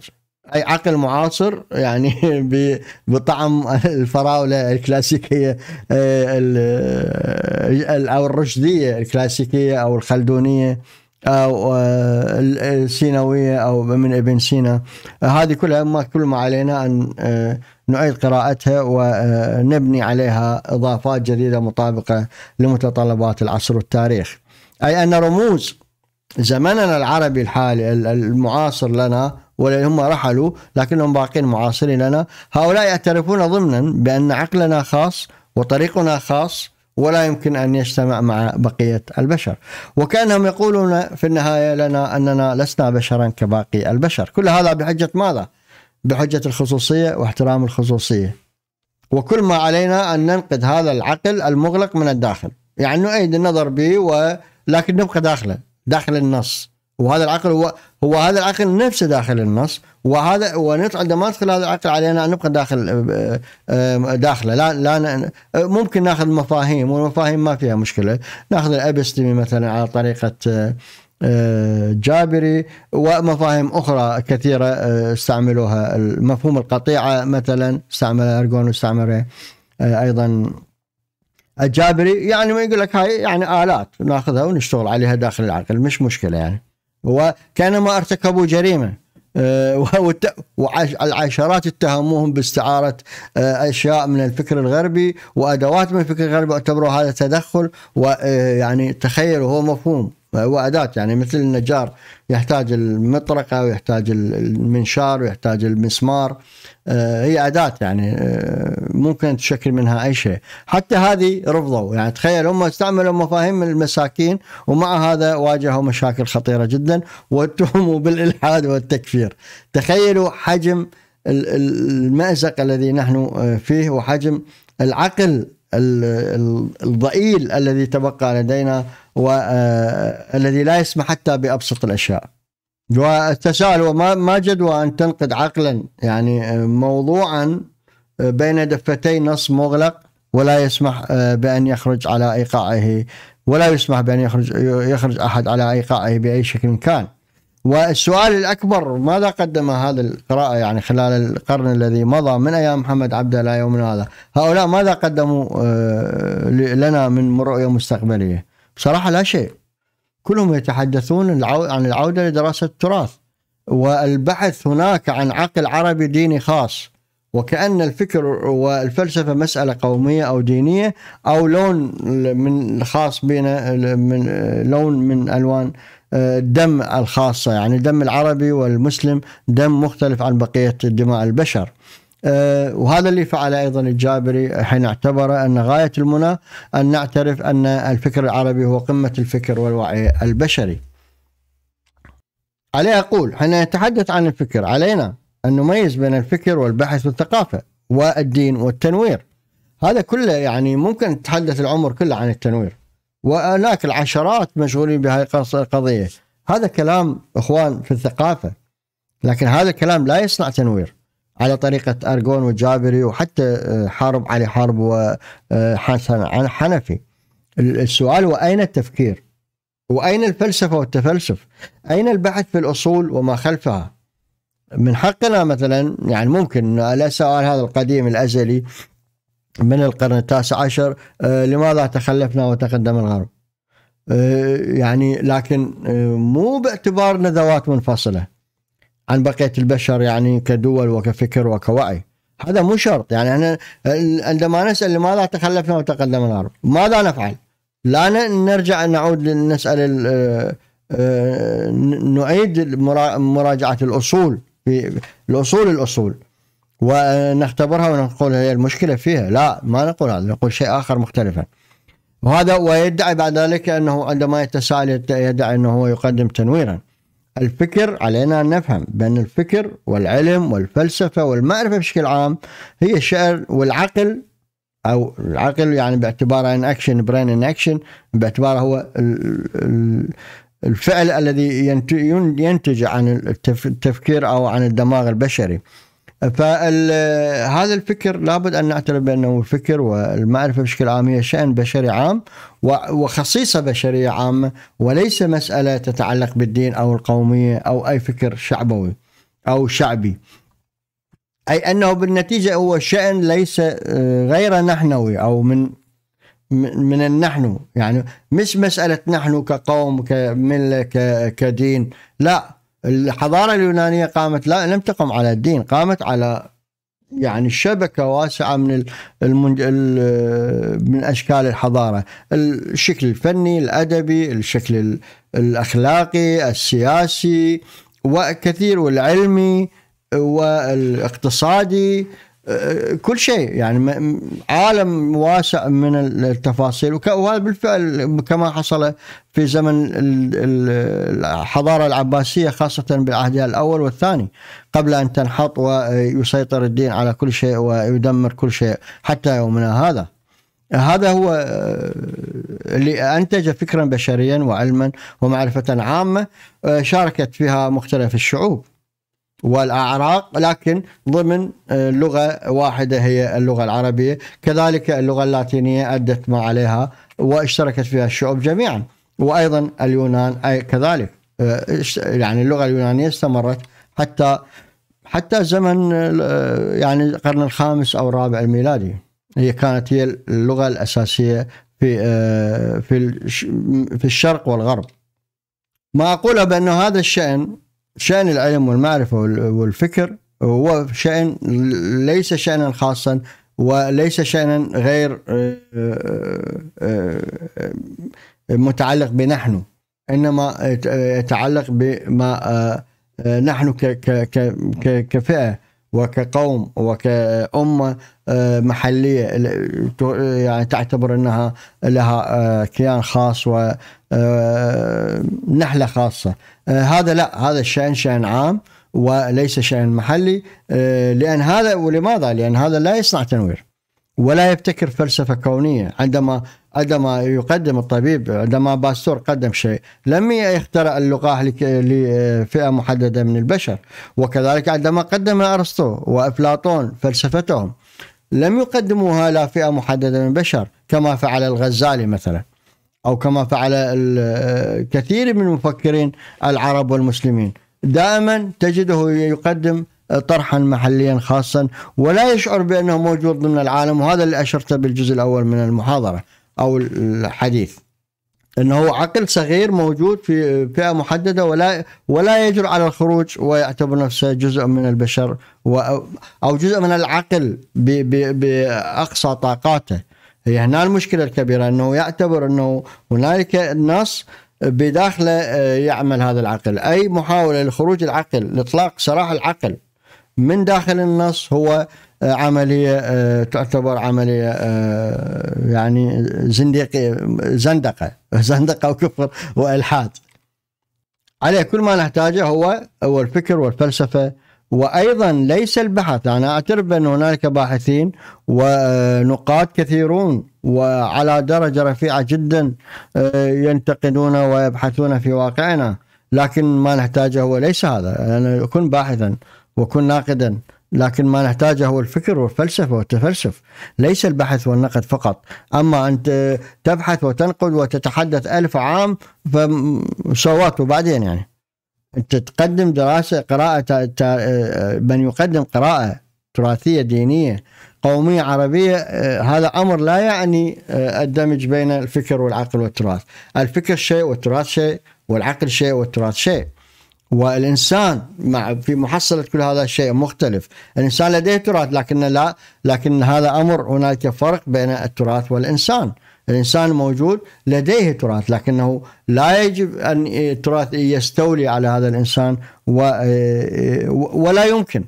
اي عقل معاصر يعني بطعم الفراوله الكلاسيكيه آه، آه، او الرشديه الكلاسيكيه او الخلدونيه أو آه، السينوية أو من ابن سينا هذه كلها ما كل ما علينا أن آه، نعيد قراءتها ونبني آه، عليها إضافات جديدة مطابقة لمتطلبات العصر والتاريخ أي أن رموز زمننا العربي الحالي المعاصر لنا هم رحلوا لكنهم باقين معاصرين لنا هؤلاء يعترفون ضمنا بأن عقلنا خاص وطريقنا خاص ولا يمكن ان يجتمع مع بقيه البشر، وكانهم يقولون في النهايه لنا اننا لسنا بشرا كباقي البشر، كل هذا بحجه ماذا؟ بحجه الخصوصيه واحترام الخصوصيه. وكل ما علينا ان ننقد هذا العقل المغلق من الداخل، يعني نؤيد النظر به ولكن نبقى داخله، داخل النص، وهذا العقل هو هو هذا العقل نفسه داخل النص وهذا ونطلع ما ندخل هذا العقل علينا ان نبقى داخل آه، آه، داخله لا لا آه، ممكن ناخذ مفاهيم والمفاهيم ما فيها مشكله ناخذ الابستمي مثلا على طريقه جابري ومفاهيم اخرى كثيره استعملوها مفهوم القطيعه مثلا استعمله ارجون واستعمله ايضا الجابري يعني ما يقول لك هاي يعني الات ناخذها ونشتغل عليها داخل العقل مش مشكله يعني وكانما ارتكبوا جريمه آه، والعشرات اتهموهم باستعارة آه، أشياء من الفكر الغربي وأدوات من الفكر الغربي واعتبروا هذا تدخل ويعني آه، تخيلوا هو مفهوم هو أداة يعني مثل النجار يحتاج المطرقة ويحتاج المنشار ويحتاج المسمار آه، هي أداة يعني آه، ممكن تشكل منها أي شيء حتى هذه رفضوا يعني تخيل هم استعملوا مفاهيم المساكين ومع هذا واجهوا مشاكل خطيرة جدا واتهموا بالإلحاد والتكفير تخيلوا حجم المأزق الذي نحن آه، فيه وحجم العقل الضئيل الذي تبقى لدينا والذي آه، لا يسمح حتى بأبسط الأشياء والتساؤل وما ما جدوى أن تنقد عقلا يعني آه، موضوعا آه، بين دفتي نص مغلق ولا يسمح بأن يخرج على إيقاعه ولا يسمح بأن يخرج يخرج أحد على إيقاعه بأي شكل كان والسؤال الأكبر ماذا قدم هذا القراءة يعني خلال القرن الذي مضى من أيام محمد عبده إلى يومنا هذا هؤلاء ماذا قدموا لنا من رؤية مستقبلية بصراحه لا شيء كلهم يتحدثون عن العوده لدراسه التراث والبحث هناك عن عقل عربي ديني خاص وكأن الفكر والفلسفة مسألة قومية أو دينية أو لون من خاص بنا من لون من ألوان الدم آه، الخاصة يعني دم العربي والمسلم دم مختلف عن بقية دماء البشر آه، وهذا اللي فعله ايضا الجابري حين اعتبر ان غايه المنى ان نعترف ان الفكر العربي هو قمه الفكر والوعي البشري. عليه اقول حين نتحدث عن الفكر علينا ان نميز بين الفكر والبحث والثقافه والدين والتنوير. هذا كله يعني ممكن تحدث العمر كله عن التنوير. وهناك العشرات مشغولين بهذه القضيه. هذا كلام اخوان في الثقافه. لكن هذا الكلام لا يصنع تنوير. على طريقة أرجون وجابري وحتى آه، حارب علي حارب وحسن آه، حنفي السؤال وأين التفكير وأين الفلسفة والتفلسف أين البحث في الأصول وما خلفها من حقنا مثلا يعني ممكن السؤال آه، هذا القديم الأزلي من القرن التاسع عشر لماذا تخلفنا وتقدم الغرب يعني لكن مو باعتبارنا ذوات منفصله عن بقية البشر يعني كدول وكفكر وكوعي هذا مو شرط يعني أنا عندما نسأل لماذا تخلفنا وتقدم ماذا نفعل لا نرجع نعود نسأل آه، آه، نعيد مراجعة الأصول في الأصول الأصول ونختبرها ونقول هي المشكلة فيها لا ما نقول هذا نقول شيء آخر مختلفا وهذا ويدعي بعد ذلك أنه عندما يتساءل يدعي أنه هو يقدم تنويرا الفكر علينا أن نفهم بأن الفكر والعلم والفلسفة والمعرفة بشكل عام هي الشعر والعقل أو العقل يعني باعتباره ان اكشن برين ان اكشن باعتباره هو الفعل الذي ينتج عن التفكير أو عن الدماغ البشري فهذا الفكر لابد ان نعترف بانه فكر والمعرفه بشكل عام هي شان بشري عام وخصيصه بشريه عامه وليس مساله تتعلق بالدين او القوميه او اي فكر شعبوي او شعبي. اي انه بالنتيجه هو شان ليس آه، غير نحنوي او من من النحن يعني مش مساله نحن كقوم كمله كدين لا الحضارة اليونانية قامت لا لم تقم على الدين قامت على يعني شبكة واسعة من المنج... من أشكال الحضارة الشكل الفني الأدبي الشكل الأخلاقي السياسي وكثير والعلمي والاقتصادي كل شيء يعني عالم واسع من التفاصيل وهذا بالفعل كما حصل في زمن الحضاره العباسيه خاصه بالعهد الاول والثاني قبل ان تنحط ويسيطر الدين على كل شيء ويدمر كل شيء حتى يومنا هذا. هذا هو آه، اللي انتج فكرا بشريا وعلما ومعرفه عامه آه، شاركت فيها مختلف الشعوب. والأعراق لكن ضمن آه، لغة واحدة هي اللغة العربية كذلك اللغة اللاتينية أدت ما عليها واشتركت فيها الشعوب جميعا وأيضا اليونان أي كذلك آه، يعني اللغة اليونانية استمرت حتى حتى زمن آه، يعني القرن الخامس أو الرابع الميلادي هي كانت هي اللغة الأساسية في في في الشرق والغرب ما أقوله بأنه هذا الشأن شأن العلم والمعرفة والفكر هو شأن ليس شأنا خاصا وليس شأنا غير آه، آه، آه، متعلق بنحن إنما يتعلق بما نحن كفئة وكقوم وكأمة آه، محلية يعني تعتبر أنها لها آه، كيان خاص ونحلة آه، خاصة هذا لا هذا الشأن شأن عام وليس شأن محلي لأن هذا ولماذا؟ لأن هذا لا يصنع تنوير ولا يبتكر فلسفة كونية عندما عندما يقدم الطبيب عندما باستور قدم شيء لم يخترع اللقاح لفئة محددة من البشر وكذلك عندما قدم أرسطو وأفلاطون فلسفتهم لم يقدموها لفئة محددة من البشر كما فعل الغزالي مثلا أو كما فعل كثير من المفكرين العرب والمسلمين دائما تجده يقدم طرحا محليا خاصا ولا يشعر بأنه موجود ضمن العالم وهذا اللي أشرته بالجزء الأول من المحاضرة أو الحديث انه هو عقل صغير موجود في فئه محدده ولا ولا يجرؤ على الخروج ويعتبر نفسه جزء من البشر او جزء من العقل باقصى طاقاته هي هنا المشكله الكبيره انه يعتبر انه هنالك نص بداخله آه، يعمل هذا العقل اي محاوله لخروج العقل لاطلاق سراح العقل من داخل النص هو آه، عملية آه، تعتبر عملية آه، يعني زنديقية زندقة زندقة وكفر وإلحاد عليه كل ما نحتاجه هو هو الفكر والفلسفة وأيضا ليس البحث أنا أعترف بأن هنالك باحثين ونقاد كثيرون وعلى درجة رفيعة جدا ينتقدون ويبحثون في واقعنا لكن ما نحتاجه هو ليس هذا أنا أكون باحثا وكن ناقدا لكن ما نحتاجه هو الفكر والفلسفة والتفلسف ليس البحث والنقد فقط أما أن تبحث وتنقد وتتحدث ألف عام فصوات وبعدين يعني أنت تقدم دراسة قراءة من يقدم قراءة تراثية دينية قومية عربية آه، هذا أمر لا يعني آه، الدمج بين الفكر والعقل والتراث الفكر شيء والتراث شيء والعقل شيء والتراث شيء والانسان مع في محصله كل هذا الشيء مختلف، الانسان لديه تراث لكن لا لكن هذا امر هناك فرق بين التراث والانسان، الانسان موجود لديه تراث لكنه لا يجب ان التراث يستولي على هذا الانسان آه، ولا يمكن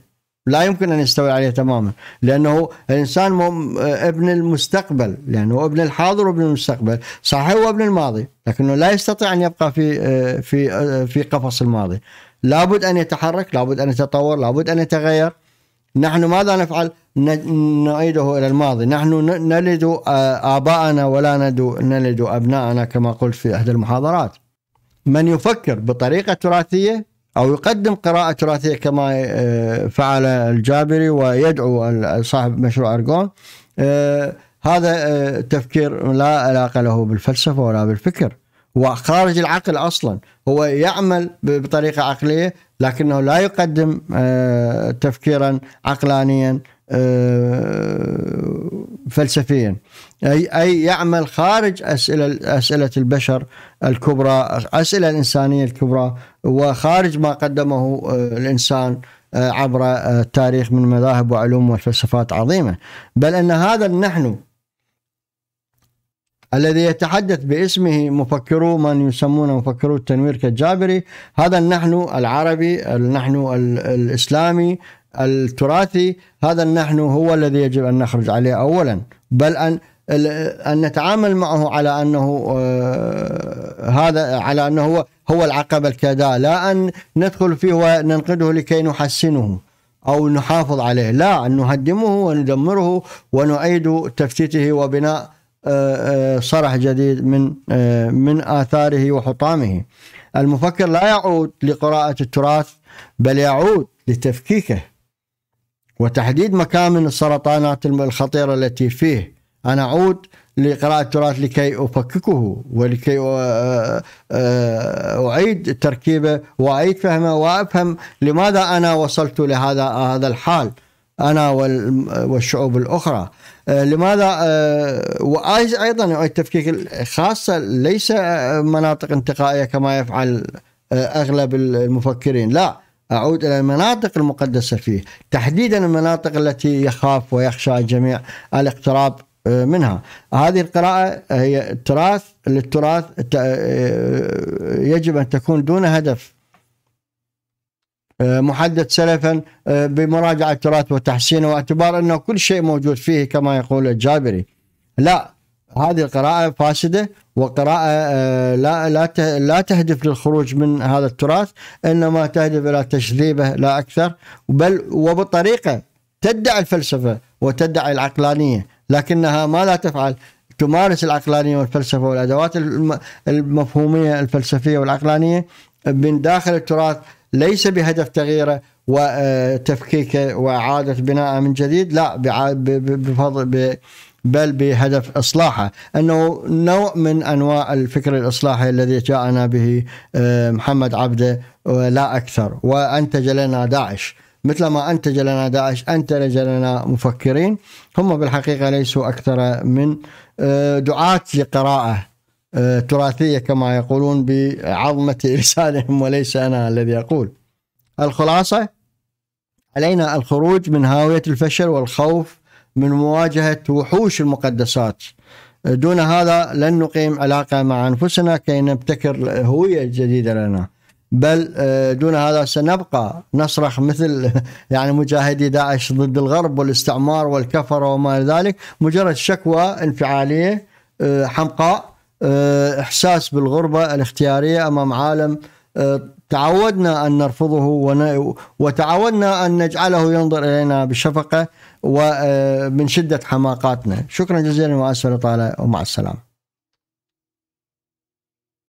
لا يمكن ان يستوي عليه تماما لانه الانسان ابن المستقبل لانه يعني ابن الحاضر وابن المستقبل صحيح هو ابن الماضي لكنه لا يستطيع ان يبقى في في في قفص الماضي لابد ان يتحرك لابد ان يتطور لابد ان يتغير نحن ماذا نفعل نعيده الى الماضي نحن نلد اباءنا ولا نلد ابناءنا كما قلت في احدى المحاضرات من يفكر بطريقه تراثيه أو يقدم قراءة تراثية كما آه، فعل الجابري ويدعو صاحب مشروع أرجون آه، هذا آه، تفكير لا علاقة له بالفلسفة ولا بالفكر وخارج العقل أصلا هو يعمل بطريقة عقلية لكنه لا يقدم تفكيرا عقلانيا آه، فلسفيا أي أي يعمل خارج أسئلة أسئلة البشر الكبرى أسئلة الإنسانية الكبرى وخارج ما قدمه آه، الإنسان آه، عبر التاريخ من مذاهب وعلوم وفلسفات عظيمة بل أن هذا النحن الذي يتحدث باسمه مفكرو من يسمون مفكرو التنوير كالجابري هذا النحن العربي النحن الإسلامي التراثي هذا نحن هو الذي يجب ان نخرج عليه اولا بل ان ان نتعامل معه على انه آه، هذا على انه هو هو العقبه الكداء لا ان ندخل فيه وننقده لكي نحسنه او نحافظ عليه لا ان نهدمه وندمره ونعيد تفتيته وبناء آه، آه، صرح جديد من من اثاره وحطامه المفكر لا يعود لقراءه التراث بل يعود لتفكيكه وتحديد مكامن السرطانات الخطيرة التي فيه أنا أعود لقراءة التراث لكي أفككه ولكي آه، آه، أعيد تركيبه وأعيد فهمه وأفهم لماذا أنا وصلت لهذا هذا الحال أنا والشعوب الأخرى آه، لماذا وأيضا أعيد تفكيك خاصة ليس مناطق انتقائية كما يفعل أغلب المفكرين لا أعود إلى المناطق المقدسة فيه تحديدا المناطق التي يخاف ويخشى الجميع الاقتراب آه، منها هذه القراءة هي التراث للتراث آه، آه، يجب أن تكون دون هدف محدد سلفا بمراجعة التراث وتحسينه واعتبار أنه كل شيء موجود فيه كما يقول الجابري لا هذه القراءة فاسدة وقراءة آه، لا لا لا تهدف للخروج من هذا التراث انما تهدف الى تشذيبه لا اكثر بل وبطريقة تدعي الفلسفة وتدعي العقلانية لكنها ما لا تفعل تمارس العقلانية والفلسفة والادوات المفهومية الفلسفية والعقلانية من داخل التراث ليس بهدف تغييره وتفكيكه آه، واعادة بناءه من جديد لا بفضل بل بهدف اصلاحه، انه نوع من انواع الفكر الاصلاحي الذي جاءنا به آه، محمد عبده لا اكثر، وانتج لنا داعش، مثل ما انتج لنا داعش انتج لنا مفكرين هم بالحقيقه ليسوا اكثر من آه، دعاة لقراءه آه، تراثيه كما يقولون بعظمه لسانهم وليس انا الذي اقول. الخلاصه علينا الخروج من هاويه الفشل والخوف من مواجهة وحوش المقدسات دون هذا لن نقيم علاقة مع أنفسنا كي نبتكر هوية جديدة لنا بل آه، دون هذا سنبقى نصرخ مثل يعني مجاهدي داعش ضد الغرب والاستعمار والكفر وما الى ذلك مجرد شكوى انفعاليه آه، حمقاء آه، احساس بالغربه الاختياريه امام عالم تعودنا ان نرفضه وتعودنا ان نجعله ينظر الينا بشفقه ومن شدة حماقاتنا شكرا جزيلا وأسفل طالة ومع السلامة